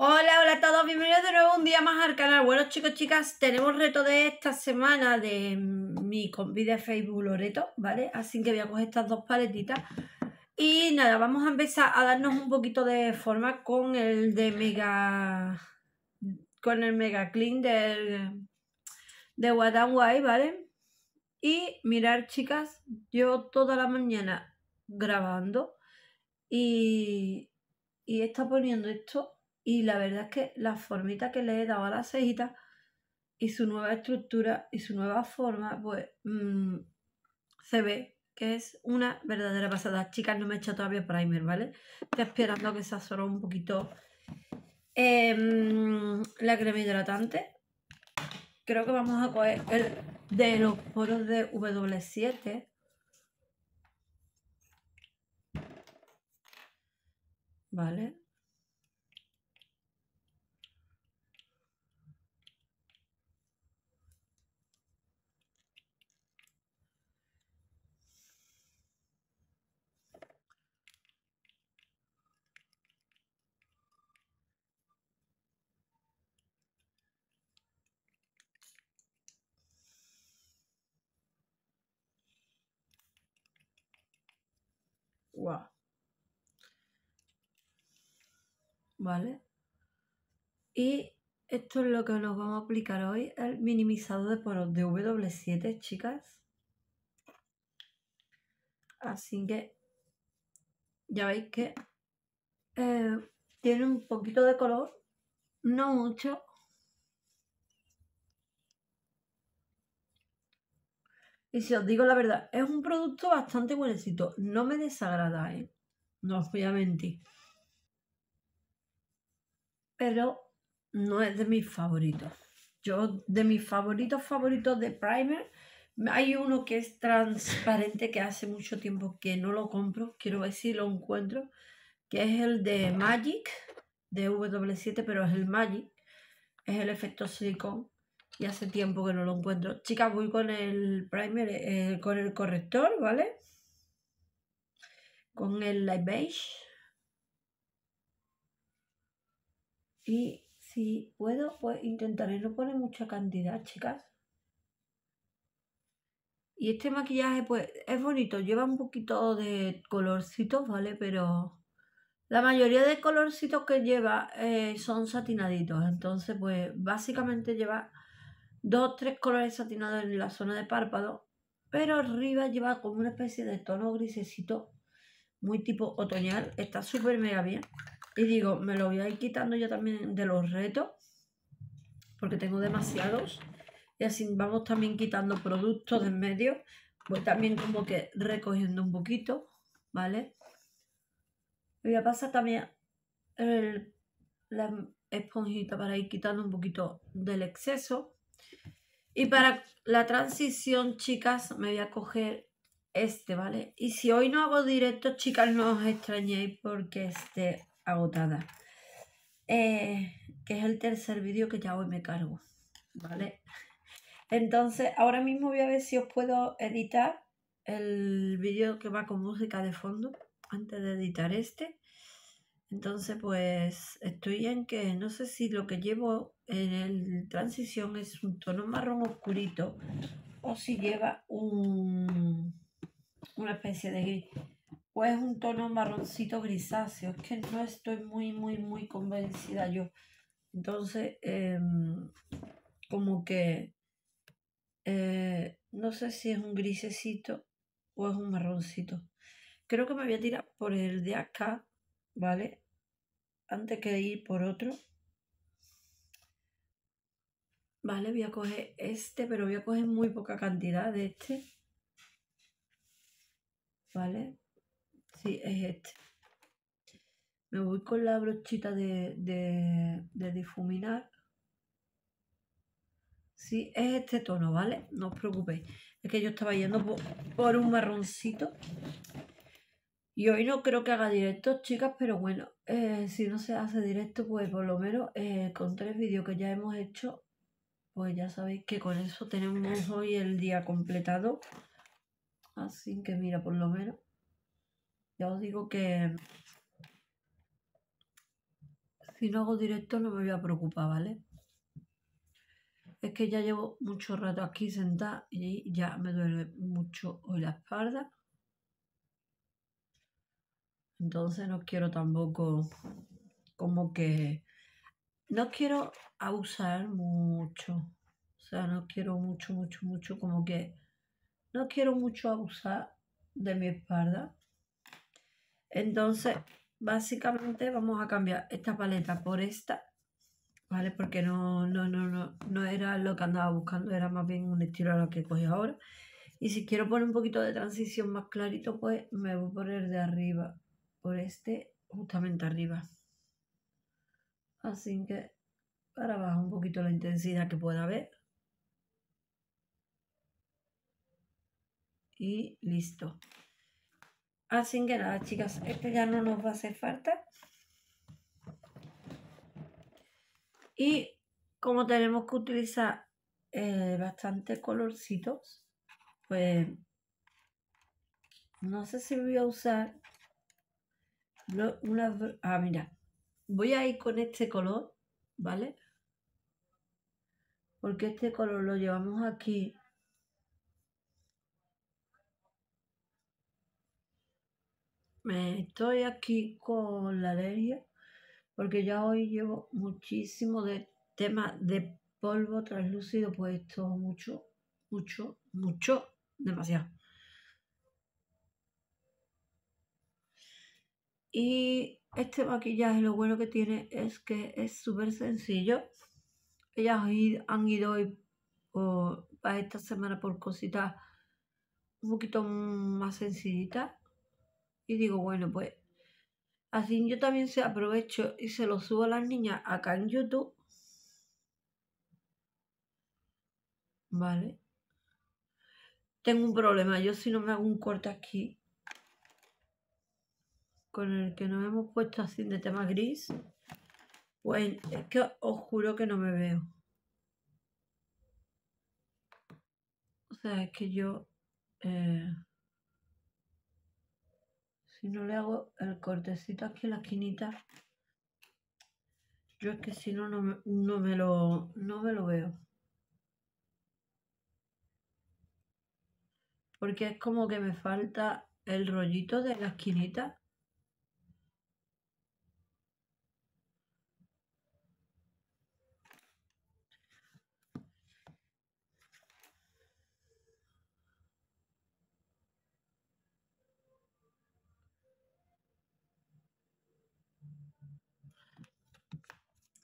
Hola, hola a todos, bienvenidos de nuevo un día más al canal. Bueno, chicos, chicas, tenemos reto de esta semana de mi vida de Facebook Loreto, ¿vale? Así que voy a coger estas dos paletitas. Y nada, vamos a empezar a darnos un poquito de forma con el de Mega. con el Mega Clean del. de Watan ¿vale? Y mirar, chicas, yo toda la mañana grabando y. y está poniendo esto y la verdad es que la formita que le he dado a la cejita y su nueva estructura y su nueva forma, pues mm, se ve que es una verdadera pasada. Chicas, no me he hecho todavía primer, ¿vale? Estoy esperando que se asore un poquito em, la crema hidratante. Creo que vamos a coger el de los poros de W7. ¿Vale? ¿Vale? Y esto es lo que nos vamos a aplicar hoy, el minimizado de poros de W7, chicas. Así que ya veis que eh, tiene un poquito de color, no mucho, Y si os digo la verdad, es un producto bastante buenecito. No me desagrada, ¿eh? No os voy a mentir. Pero no es de mis favoritos. Yo, de mis favoritos favoritos de primer, hay uno que es transparente que hace mucho tiempo que no lo compro. Quiero ver si lo encuentro. Que es el de Magic, de W7, pero es el Magic. Es el efecto silicón y hace tiempo que no lo encuentro. Chicas, voy con el primer, eh, con el corrector, ¿vale? Con el light beige. Y si puedo, pues intentaré no poner mucha cantidad, chicas. Y este maquillaje, pues, es bonito. Lleva un poquito de colorcitos, ¿vale? Pero la mayoría de colorcitos que lleva eh, son satinaditos. Entonces, pues, básicamente lleva dos, tres colores satinados en la zona de párpado, pero arriba lleva como una especie de tono grisecito, muy tipo otoñal, está súper mega bien. Y digo, me lo voy a ir quitando yo también de los retos, porque tengo demasiados. Y así vamos también quitando productos de en medio. Voy también como que recogiendo un poquito, ¿vale? Voy a pasar también el, la esponjita para ir quitando un poquito del exceso. Y para la transición, chicas, me voy a coger este, ¿vale? Y si hoy no hago directo, chicas, no os extrañéis porque esté agotada. Eh, que es el tercer vídeo que ya hoy me cargo, ¿vale? Entonces, ahora mismo voy a ver si os puedo editar el vídeo que va con música de fondo antes de editar este. Entonces, pues estoy en que no sé si lo que llevo en el transición es un tono marrón oscurito o si lleva un, una especie de gris. Pues un tono marroncito grisáceo. Es que no estoy muy, muy, muy convencida yo. Entonces, em, como que eh, no sé si es un grisecito o es un marroncito. Creo que me voy a tirar por el de acá ¿vale? Antes que ir por otro. Vale, voy a coger este, pero voy a coger muy poca cantidad de este. ¿Vale? Sí, es este. Me voy con la brochita de, de, de difuminar. Sí, es este tono, ¿vale? No os preocupéis. Es que yo estaba yendo por, por un marroncito. Y hoy no creo que haga directos, chicas, pero bueno, eh, si no se hace directo, pues por lo menos eh, con tres vídeos que ya hemos hecho, pues ya sabéis que con eso tenemos hoy el día completado. Así que mira, por lo menos, ya os digo que si no hago directo no me voy a preocupar, ¿vale? Es que ya llevo mucho rato aquí sentada y ya me duele mucho hoy la espalda. Entonces no quiero tampoco como que no quiero abusar mucho. O sea, no quiero mucho, mucho, mucho, como que no quiero mucho abusar de mi espalda. Entonces, básicamente vamos a cambiar esta paleta por esta, ¿vale? Porque no, no, no, no, no era lo que andaba buscando, era más bien un estilo a lo que cogí ahora. Y si quiero poner un poquito de transición más clarito, pues me voy a poner de arriba este justamente arriba. Así que para bajar un poquito la intensidad que pueda haber. Y listo. Así que nada, chicas, este ya no nos va a hacer falta. Y como tenemos que utilizar eh, bastantes colorcitos, pues no sé si voy a usar ah, mira, voy a ir con este color, ¿vale? Porque este color lo llevamos aquí. Me estoy aquí con la alergia, porque ya hoy llevo muchísimo de tema de polvo translúcido puesto, mucho, mucho, mucho, demasiado. Y este maquillaje lo bueno que tiene es que es súper sencillo. Ellas han ido hoy para esta semana por cositas un poquito más sencillitas. Y digo, bueno, pues así yo también se aprovecho y se lo subo a las niñas acá en YouTube. Vale. Tengo un problema. Yo si no me hago un corte aquí, con el que nos hemos puesto así de tema gris, pues es que os juro que no me veo. O sea, es que yo... Eh, si no le hago el cortecito aquí en la esquinita, yo es que si no, no me, no me, lo, no me lo veo. Porque es como que me falta el rollito de la esquinita.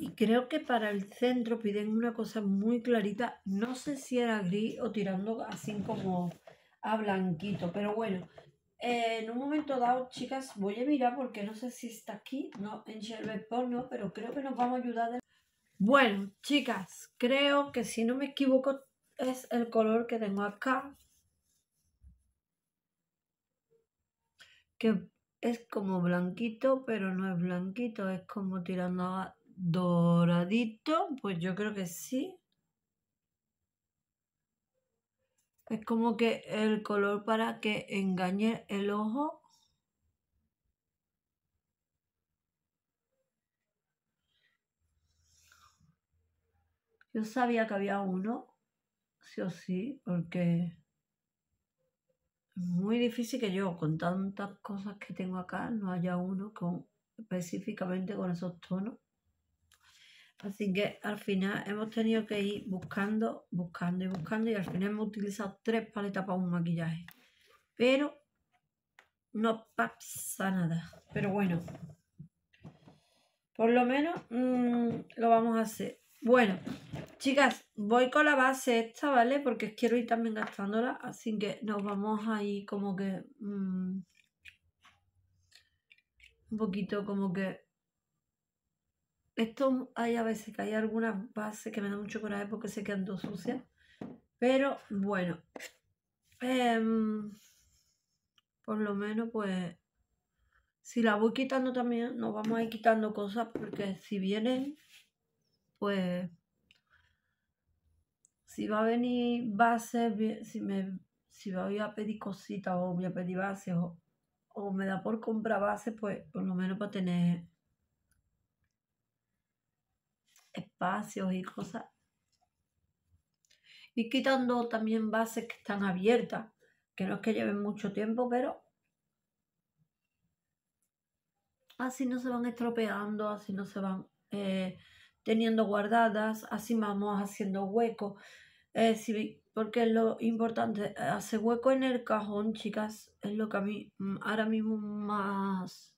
Y creo que para el centro piden una cosa muy clarita. No sé si era gris o tirando así como a blanquito. Pero bueno, eh, en un momento dado, chicas, voy a mirar porque no sé si está aquí. No, en Sherbetport no, pero creo que nos vamos a ayudar. Bueno, chicas, creo que si no me equivoco es el color que tengo acá. Que es como blanquito, pero no es blanquito, es como tirando a doradito, pues yo creo que sí. Es como que el color para que engañe el ojo. Yo sabía que había uno, sí o sí, porque es muy difícil que yo, con tantas cosas que tengo acá, no haya uno con, específicamente con esos tonos. Así que al final hemos tenido que ir buscando, buscando y buscando y al final hemos utilizado tres paletas para un maquillaje. Pero no pasa nada. Pero bueno, por lo menos mm, lo vamos a hacer. Bueno, chicas, voy con la base esta, ¿vale? Porque quiero ir también gastándola, así que nos vamos a ir como que... Mm, un poquito como que esto hay a veces que hay algunas bases que me da mucho coraje porque se quedan dos sucias. Pero bueno, em, por lo menos pues si la voy quitando también, nos vamos a ir quitando cosas porque si vienen, pues si va a venir base, si me voy a pedir cositas o voy a pedir bases o, me da por comprar base, pues por lo menos para tener espacios y cosas. Y quitando también bases que están abiertas, que no es que lleven mucho tiempo, pero así no se van estropeando, así no se van eh, teniendo guardadas, así vamos haciendo hueco. Eh, porque lo importante, hacer hueco en el cajón, chicas, es lo que a mí ahora mismo más,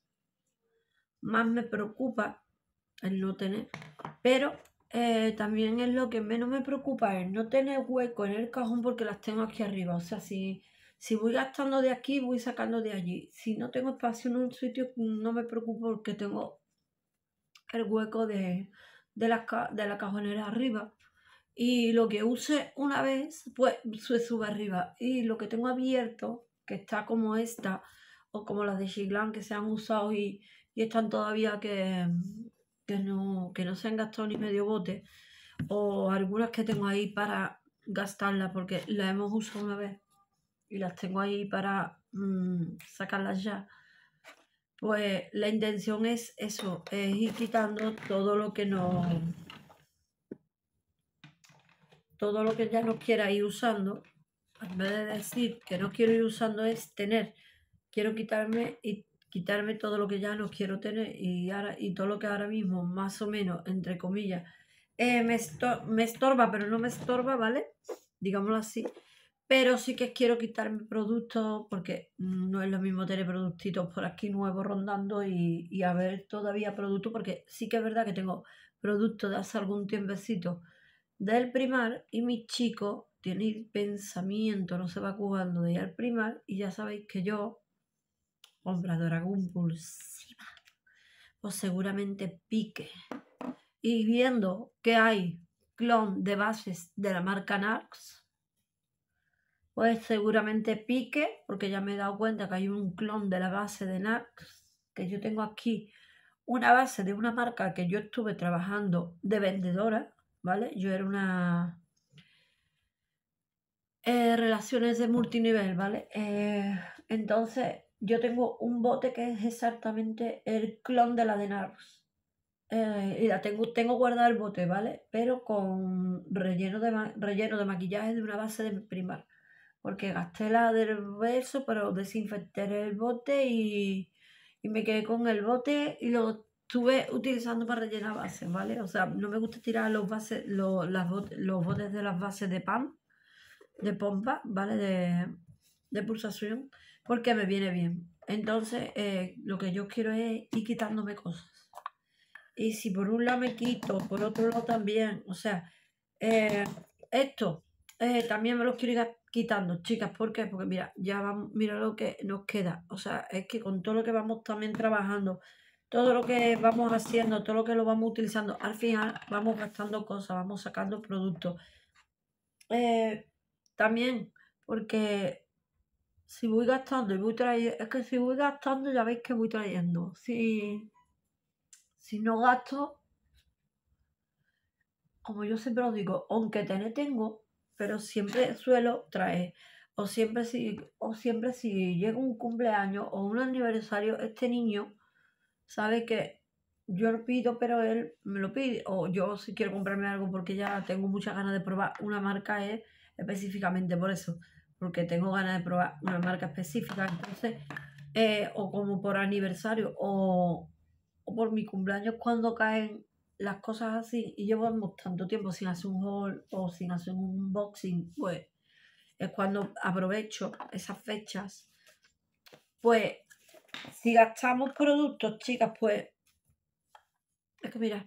más me preocupa el no tener, pero eh, también es lo que menos me preocupa, el no tener hueco en el cajón porque las tengo aquí arriba. O sea, si, si voy gastando de aquí, voy sacando de allí. Si no tengo espacio en un sitio, no me preocupo porque tengo el hueco de, de, la, de la cajonera arriba. Y lo que use una vez, pues sube arriba. Y lo que tengo abierto, que está como esta, o como las de chiglán que se han usado y están todavía que, que no, que no se han gastado ni medio bote, o algunas que tengo ahí para gastarlas porque las hemos usado una vez y las tengo ahí para mm, sacarlas ya. Pues la intención es eso, es ir quitando todo lo que no... Todo lo que ya no quiera ir usando, en vez de decir que no quiero ir usando es tener, quiero quitarme y quitarme todo lo que ya no quiero tener y, ahora, y todo lo que ahora mismo, más o menos, entre comillas, eh, me, estorba, pero no me estorba, ¿vale? Digámoslo así. Pero sí que quiero quitarme productos porque no es lo mismo tener productitos por aquí nuevos rondando y, haber todavía productos, porque sí que es verdad que tengo productos de hace algún tiempecito del primar y mi chico tiene pensamiento, no se va jugando de ir al primar y ya sabéis que yo dragón Pulsiva. Pues seguramente pique. Y viendo que hay clon de bases de la marca Nax, pues seguramente pique, porque ya me he dado cuenta que hay un clon de la base de Nax que yo tengo aquí una base de una marca que yo estuve trabajando de vendedora, ¿vale? Yo era una... Eh, relaciones de multinivel, ¿vale? Eh, entonces, yo tengo un bote que es exactamente el clon de la de NARS. Eh, y la tengo, tengo guardado el bote, ¿vale? Pero con relleno de, relleno de maquillaje de una base de primar. Porque gasté la del verso, pero desinfecté el bote y, me quedé con el bote y lo estuve utilizando para rellenar bases, ¿vale? O sea, no me gusta tirar los, bases, botes, los botes de las bases de pan, de pompa, ¿vale? De, de pulsación porque me viene bien. Entonces, eh, lo que yo quiero es ir quitándome cosas. Y si por un lado me quito, por otro lado también, o sea, eh, esto eh, también me lo quiero ir quitando, chicas. ¿Por qué? Porque mira, ya vamos, mira lo que nos queda. O sea, es que con todo lo que vamos también trabajando, todo lo que vamos haciendo, todo lo que lo vamos utilizando, al final vamos gastando cosas, vamos sacando productos. también porque si voy gastando y voy trayendo, es que si voy gastando ya veis que voy trayendo. Si, no gasto, como yo siempre os digo, aunque tené, tengo, pero siempre suelo traer. O siempre si, o siempre si llega un cumpleaños o un aniversario, este niño sabe que yo lo pido, pero él me lo pide. O yo si quiero comprarme algo porque ya tengo muchas ganas de probar una marca es específicamente por eso porque tengo ganas de probar una marca específica, entonces, eh, o como por aniversario, o, o, por mi cumpleaños cuando caen las cosas así, y llevamos tanto tiempo sin hacer un haul o sin hacer un unboxing, pues es cuando aprovecho esas fechas. Pues, si gastamos productos, chicas, pues, es que mira,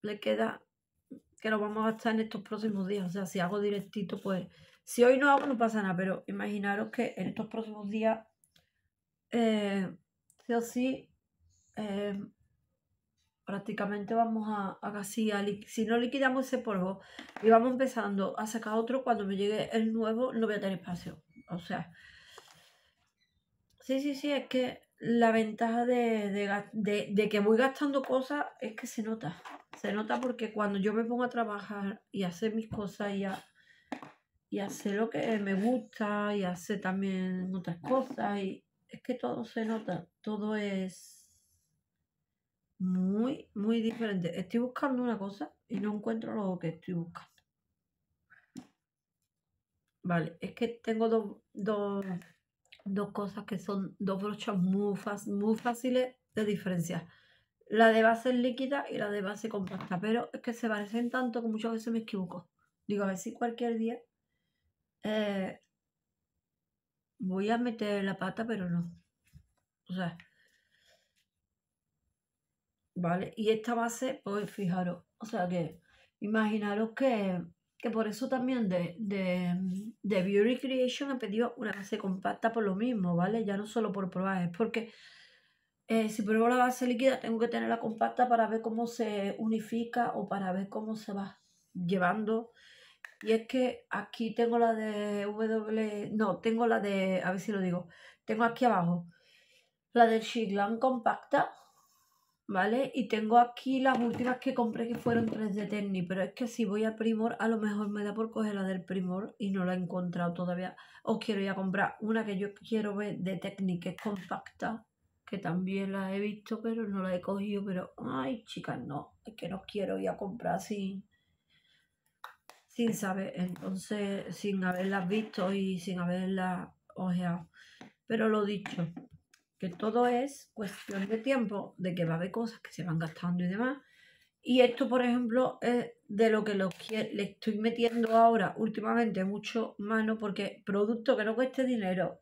le queda que lo vamos a gastar en estos próximos días, o sea, si hago directito, pues si hoy no hago, no pasa nada, pero imaginaros que en estos próximos días, eh, sí o sí, eh, prácticamente vamos a, casi, si no liquidamos ese polvo y vamos empezando a sacar otro, cuando me llegue el nuevo no voy a tener espacio. O sea, sí, sí, sí, es que la ventaja de, de, que voy gastando cosas es que se nota. Se nota porque cuando yo me pongo a trabajar y a hacer mis cosas y a y hace lo que me gusta y hace también otras cosas y es que todo se nota, todo es muy, muy diferente. Estoy buscando una cosa y no encuentro lo que estoy buscando. Vale, es que tengo dos, dos, cosas que son dos brochas muy, muy fáciles de diferenciar. La de base líquida y la de base compacta, pero es que se parecen tanto que muchas veces me equivoco. Digo, a ver si cualquier día eh, voy a meter la pata, pero no. O sea, ¿vale? Y esta base, pues fijaros, o sea que imaginaros que, por eso también de, de, Beauty Creation he pedido una base compacta por lo mismo, ¿vale? Ya no solo por probar, es porque eh, si pruebo la base líquida tengo que tenerla compacta para ver cómo se unifica o para ver cómo se va llevando y es que aquí tengo la de W, no, tengo la de, a ver si lo digo, tengo aquí abajo la del Shiglan compacta, ¿vale? Y tengo aquí las últimas que compré que fueron tres de Terni, pero es que si voy a Primor a lo mejor me da por coger la del Primor y no la he encontrado todavía. Os quiero ir a comprar una que yo quiero ver de Technic, que es compacta, que también la he visto, pero no la he cogido, pero ay chicas, no, es que no quiero ir a comprar así sin saber, entonces sin haberlas visto y sin haberlas ojeado. Pero lo dicho, que todo es cuestión de tiempo, de que va a haber cosas que se van gastando y demás. Y esto, por ejemplo, es de lo que le estoy metiendo ahora últimamente mucho mano, porque producto que no cueste dinero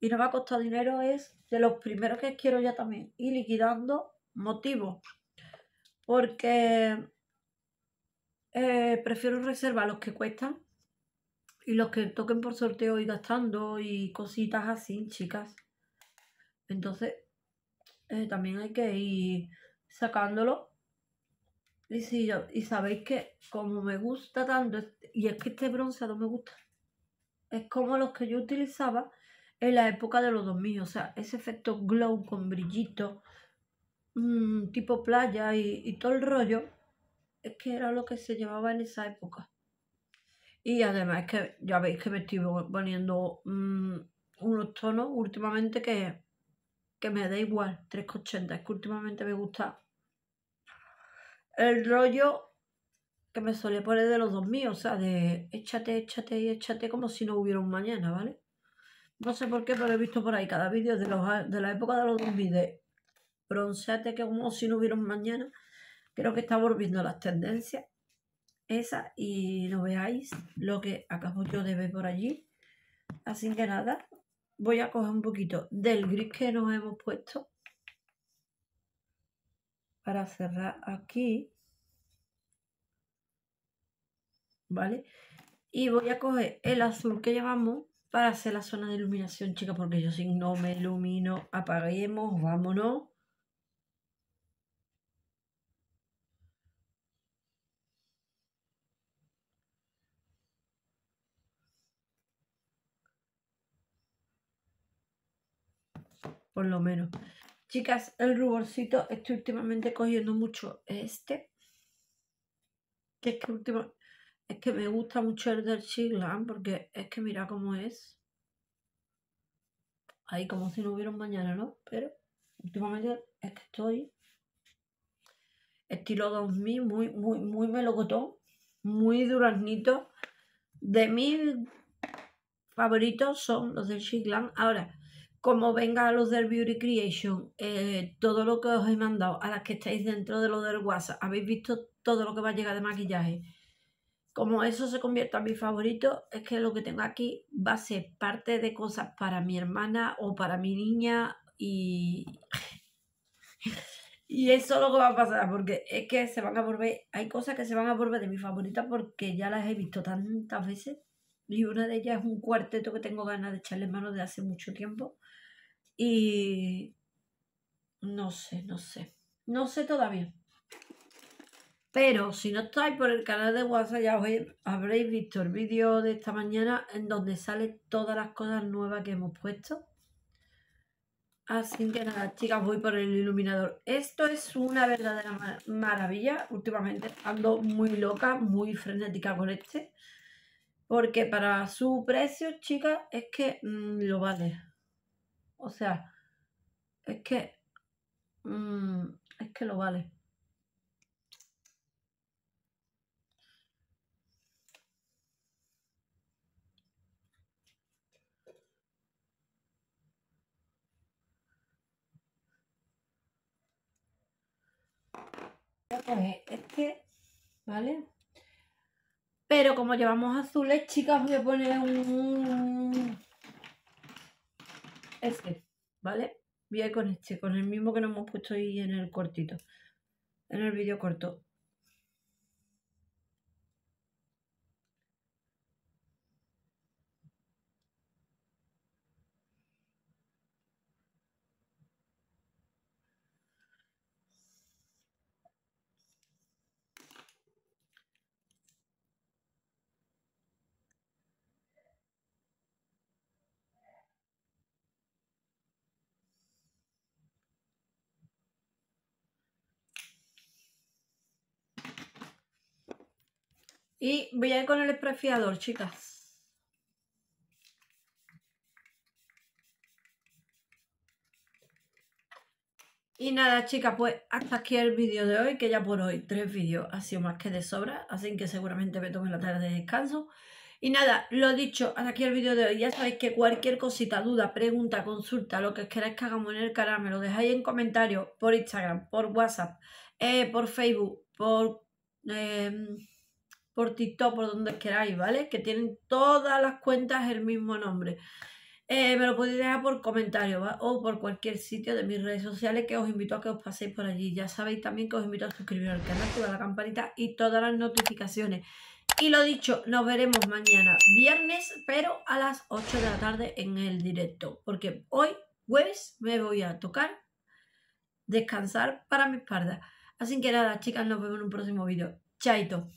y no va a costar dinero es de los primeros que quiero ya también. Y liquidando motivos. Porque eh, prefiero reservar los que cuestan y los que toquen por sorteo y gastando y cositas así, chicas. Entonces, eh, también hay que ir sacándolo. Y, y sabéis que como me gusta tanto, y es que este bronceado me gusta, es como los que yo utilizaba en la época de los 2000, o sea, ese efecto glow con brillito, mm, tipo playa y todo el rollo es que era lo que se llevaba en esa época. Y además que ya veis que me estoy poniendo mm, unos tonos últimamente que, que me da igual, 3,80, es que últimamente me gusta el rollo que me solía poner de los dos míos, o sea, de échate, échate y échate como si no hubiera un mañana, ¿vale? No sé por qué, pero he visto por ahí cada vídeo de, la época de los dos de bronceate que como si no hubiera un mañana Creo que está volviendo las tendencias esa y no veáis lo que acabo yo de ver por allí. Así que nada, voy a coger un poquito del gris que nos hemos puesto para cerrar aquí. ¿Vale? Y voy a coger el azul que llevamos para hacer la zona de iluminación, chicas, porque yo si no me ilumino, apaguemos, vámonos. por lo menos. Chicas, el ruborcito estoy últimamente cogiendo mucho este. Que es que último, es que me gusta mucho el del Chiglan porque es que mira cómo es. Ahí como si no hubiera un mañana, ¿no? Pero últimamente es que estoy estilo 2000, muy, muy, muy melocotón, muy duraznito. De mis favoritos son los del Chiglan. Ahora, como venga a los del Beauty Creation, eh, todo lo que os he mandado, a las que estáis dentro de lo del WhatsApp, habéis visto todo lo que va a llegar de maquillaje. Como eso se convierta en mi favorito, es que lo que tengo aquí va a ser parte de cosas para mi hermana o para mi niña y... y eso es lo que va a pasar, porque es que se van a volver, hay cosas que se van a volver de mi favorita porque ya las he visto tantas veces y una de ellas es un cuarteto que tengo ganas de echarle mano de hace mucho tiempo y no sé, no sé, no sé todavía. Pero si no estáis por el canal de WhatsApp ya habréis visto el vídeo de esta mañana en donde salen todas las cosas nuevas que hemos puesto. Así que nada, chicas, voy por el iluminador. Esto es una verdadera maravilla. Últimamente ando muy loca, muy frenética con este. Porque para su precio, chica es que mm, lo vale. O sea, es que... Mm, es que lo vale. Pues este, ¿vale? Pero como llevamos azules, chicas, voy a poner un... Este, ¿vale? Voy a ir con este, con el mismo que nos hemos puesto ahí en el cortito, en el vídeo corto. Y voy a ir con el esprefiador, chicas. Y nada, chicas, pues hasta aquí el vídeo de hoy, que ya por hoy tres vídeos ha sido más que de sobra, así que seguramente me tome la tarde de descanso. Y nada, lo dicho, hasta aquí el vídeo de hoy. Ya sabéis que cualquier cosita, duda, pregunta, consulta, lo que queráis que hagamos en el canal, me lo dejáis en comentarios por Instagram, por WhatsApp, eh, por Facebook, por... Em, por TikTok, por donde queráis, ¿vale? Que tienen todas las cuentas el mismo nombre. Eh, me lo podéis dejar por comentario o por cualquier sitio de mis redes sociales que os invito a que os paséis por allí. Ya sabéis también que os invito a suscribiros al canal, activar la campanita y todas las notificaciones. Y lo dicho, nos veremos mañana viernes, pero a las 8 de la tarde en el directo. Porque hoy, jueves, me voy a tocar descansar para mi espalda. Así que nada, chicas, nos vemos en un próximo vídeo. Chaito.